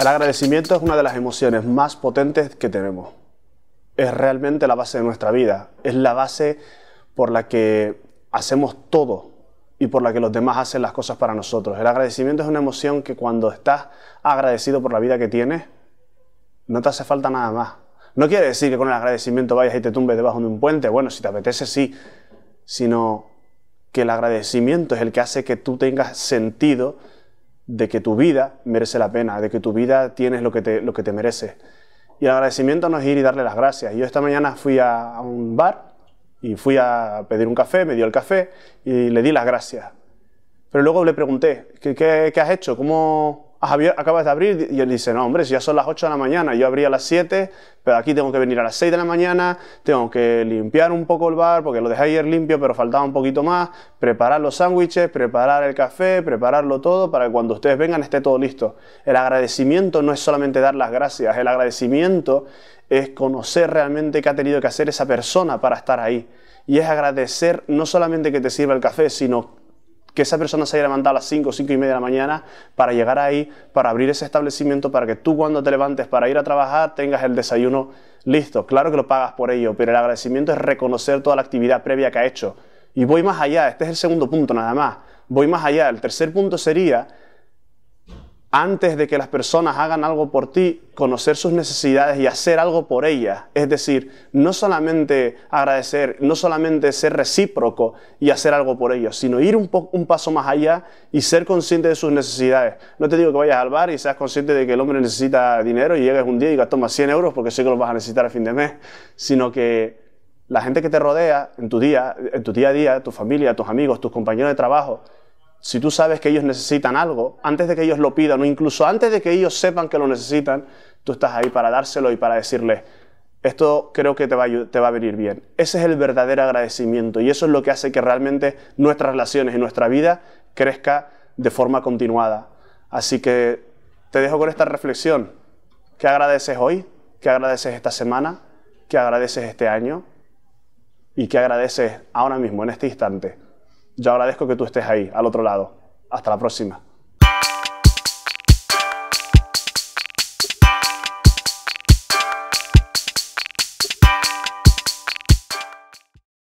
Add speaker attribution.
Speaker 1: El agradecimiento es una de las emociones más potentes que tenemos. Es realmente la base de nuestra vida, es la base por la que hacemos todo y por la que los demás hacen las cosas para nosotros. El agradecimiento es una emoción que cuando estás agradecido por la vida que tienes, no te hace falta nada más. No quiere decir que con el agradecimiento vayas y te tumbes debajo de un puente, bueno, si te apetece sí, sino que el agradecimiento es el que hace que tú tengas sentido de que tu vida merece la pena, de que tu vida tienes lo que te, lo que te merece Y el agradecimiento no es ir y darle las gracias. Yo esta mañana fui a, un bar y fui a pedir un café, me dio el café y le di las gracias. Pero luego le pregunté, qué, qué has hecho? ¿Cómo, Ah, Javier, acabas de abrir. Y él dice, no, hombre, si ya son las 8 de la mañana, yo abría a las 7, pero aquí tengo que venir a las 6 de la mañana, tengo que limpiar un poco el bar, porque lo dejé ayer limpio, pero faltaba un poquito más, preparar los sándwiches, preparar el café, prepararlo todo para que cuando ustedes vengan esté todo listo. El agradecimiento no es solamente dar las gracias, el agradecimiento es conocer realmente qué ha tenido que hacer esa persona para estar ahí. Y es agradecer no solamente que te sirva el café, sino que esa persona se haya levantado a las 5 o 5 y media de la mañana para llegar ahí, para abrir ese establecimiento, para que tú cuando te levantes para ir a trabajar tengas el desayuno listo. Claro que lo pagas por ello, pero el agradecimiento es reconocer toda la actividad previa que ha hecho. Y voy más allá, este es el segundo punto nada más. Voy más allá, el tercer punto sería antes de que las personas hagan algo por ti, conocer sus necesidades y hacer algo por ellas. Es decir, no solamente agradecer, no solamente ser recíproco y hacer algo por ellos, sino ir un, paso más allá y ser consciente de sus necesidades. No te digo que vayas al bar y seas consciente de que el hombre necesita dinero y llegues un día y digas, toma 100 euros porque sé que lo vas a necesitar a fin de mes, sino que la gente que te rodea en tu día, en tu día a día, tu familia, tus amigos, tus compañeros de trabajo, si tú sabes que ellos necesitan algo, antes de que ellos lo pidan o incluso antes de que ellos sepan que lo necesitan, tú estás ahí para dárselo y para decirles, esto creo que te va, a, te va a venir bien. Ese es el verdadero agradecimiento y eso es lo que hace que realmente nuestras relaciones y nuestra vida crezca de forma continuada. Así que te dejo con esta reflexión. ¿Qué agradeces hoy? ¿Qué agradeces esta semana? ¿Qué agradeces este año? ¿Y qué agradeces ahora mismo, en este instante? Yo agradezco que tú estés ahí, al otro lado. Hasta la próxima.